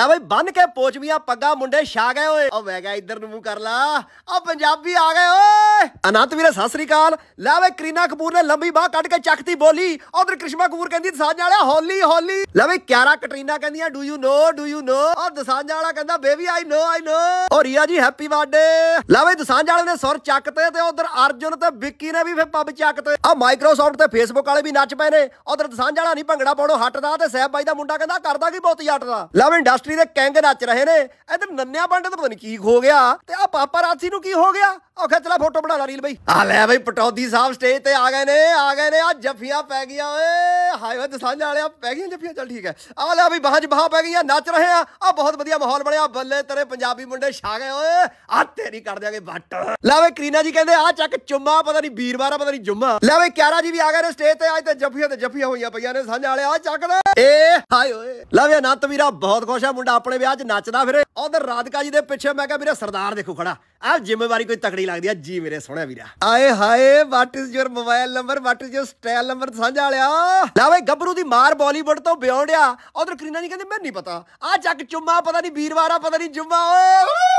ਲੈ ਬਈ ਬੰਨ ਕੇ ਪੋਚਵੀਆਂ ਪੱਗਾ ਮੁੰਡੇ ਛਾ ਗਏ ਓਏ ਉਹ ਵੈਗਾ ਇੱਧਰ ਨੂੰ ਮੂੰਹ ਕਰ ਲਾ ਆ ਪੰਜਾਬੀ ਆ ਗਏ ਓਏ ਅਨੰਤ ਵੀਰੇ ਸਤਿ ਸ੍ਰੀ ਅਕਾਲ ਲੈ ਬਈ ਕਰੀਨਾ ਕਪੂਰ ਨੇ ਲੰਬੀ ਬਾਹ ਕੱਢ ਕੇ ਚੱਕਤੀ ਬੋਲੀ ਉਧਰ ਕ੍ਰਿਸ਼ਮਾ ਕਪੂਰ ਕਹਿੰਦੀ ਦਸਾਂਜ ਵਾਲਿਆ ਹੌਲੀ ਹੌਲੀ ਲੈ ਬਈ ਕਿਆਰਾ ਕਟਰੀਨਾ ਕਹਿੰਦੀਆਂ do you know do you know ਔਰ ਦਸਾਂਜ ਵਾਲਾ ਕਹਿੰਦਾ ਬੇਬੀ ਆਈ ਨੋ ਆਈ ਨੋ ਔਰ ਰੀਆ ਜੀ ਹੈਪੀ ਬਰਥਡੇ ਲੈ ਬਈ ਦਸਾਂਜ ਵਾਲੇ ਨੇ ਸੁਰ ਚੱਕਤੇ ਤੇ ਉਧਰ ਅਰਜੁਨ ਤੇ ਵਿੱਕੀ ਨੇ ਵੀ ਫਿਰ ਪੱਬ ਚੱਕਤੇ ਆ ਮਾਈਕਰੋਸਾਫਟ ਤੇ ਫੇਸਬੁੱਕ ਵਾਲੇ ਵੀ ਨੱਚ ਪਏ ਨੇ ਉਧਰ ਦਸਾਂਜ ਵਾਲਾ ਨਹੀਂ ਭੰਗੜਾ ਪਾਉਣੋ ਹਟਦਾ ਤੇ ਸਹਿਬ ਬਾਈ ਦਾ ਮੁੰਡਾ ਕਹਿੰਦਾ ਕਰਦਾ ਕੀ ਬਹੁਤੀ ਹਟਦਾ ਲੈ ਬਈ ਇੰਡਸਟਰੀ ਇੰਡਸਟਰੀ ਦੇ ਕਿੰਗ ਨੱਚ ਰਹੇ ਨੇ ਇਧਰ ਨੰਨਿਆ ਤਾਂ ਪਤਾ ਨਹੀਂ ਕੀ ਹੋ ਗਿਆ ਤੇ ਆ ਪਾਪਾ ਰਾਤੀ ਨੂੰ ਕੀ ਹੋ ਗਿਆ ਉਹ ਖਿੱਚ ਲੈ ਫੋਟੋ ਬਣਾ ਲੈ ਰੀਲ ਬਈ ਆ ਲੈ ਬਈ ਪਟੌਦੀ ਸਾਹਿਬ ਸਟੇਜ ਤੇ ਆ ਗਏ ਨੇ ਆ ਗਏ ਨੇ ਆ ਜੱਫੀਆਂ ਪੈ ਗਈਆਂ ਓਏ ਹਾਏ ਓਏ ਦਸਾਂਝ ਵਾਲਿਆ ਪੈ ਗਈਆਂ ਜੱਫੀਆਂ ਚੱਲ ਠੀਕ ਹੈ ਆ ਲੈ ਬਈ ਬਾਹਾਂ 'ਚ ਬਾਹਾਂ ਪੈ ਗਈਆਂ ਨੱਚ ਰਹੇ ਆ ਆ ਬਹੁਤ ਵਧੀਆ ਮਾਹੌਲ ਬਣਿਆ ਬੱਲੇ ਤੇਰੇ ਪੰਜਾਬੀ ਮੁੰਡੇ ਛਾ ਗਏ ਓਏ ਆ ਤੇਰੀ ਕਰ ਦਿਆਂਗੇ ਵੱਟ ਲੈ ਵੇ ਕਰੀਨਾ ਜੀ ਕਹਿੰਦੇ ਆ ਚੱਕ ਚੁੰਮਾ ਪਤਾ ਨਹੀਂ ਵੀਰਵਾਰ ਪਤਾ ਨਹੀਂ ਜੁੰਮਾ ਲੈ ਵੇ ਕਿਆਰਾ ਜੀ ਵੀ ਆ ਗਏ ਨੇ ਸਟੇਜ ਤੇ ਅੱਜ ਤੇ ਜੱਫੀਆਂ ਤੇ ਜੱਫੀਆਂ ਹੋਈਆਂ ਪਈਆਂ ਨੇ ਸਾਂਝ ਵਾਲੇ ਆ ਚੱਕ ਲੈ ਏ ਹਾਏ ਓਏ ਲੈ ਵੇ ਅਨੰਤ ਵੀਰਾ ਬਹੁਤ ਖੁਸ਼ ਆ ਮੁੰਡਾ ਆਪਣੇ ਵਿਆਹ 'ਚ ਨੱਚਦਾ ਫਿਰੇ ਉਧਰ ਰਾਧਿਕਾ ਜੀ ਦੇ ਪਿੱਛੇ ਮੈਂ ਕਿਹਾ ਵੀਰੇ ਸਰਦਾਰ ਦੇਖੋ ਖੜਾ ਆ ਜ਼ਿੰਮੇਵਾਰੀ ਕੋਈ ਤਕੜੀ ਲੱਗਦੀ ਆ ਜੀ ਮੇਰੇ ਸੋਹਣਾ ਵੀਰਾ ਆਏ ਹਾਏ what is your mobile number what is your style number ਸਾਂਝਾ ਲਿਆ ਲੈ ਵੇ ਗੱਭਰੂ ਦੀ ਮਾਰ ਬਾਲੀਵੁੱਡ ਤੋਂ ਬਿਉਂਡਿਆ ਉਧਰ ਕਰੀਨਾ ਜੀ ਕਹਿੰਦੇ ਮੈਨੂੰ ਨਹੀਂ ਪਤਾ ਆ ਜੱਗ ਚੁੰਮਾ ਪਤਾ ਨਹੀਂ ਵੀਰਵਾਰਾ ਪਤਾ ਨਹੀਂ ਜੁੰਮਾ ਓਏ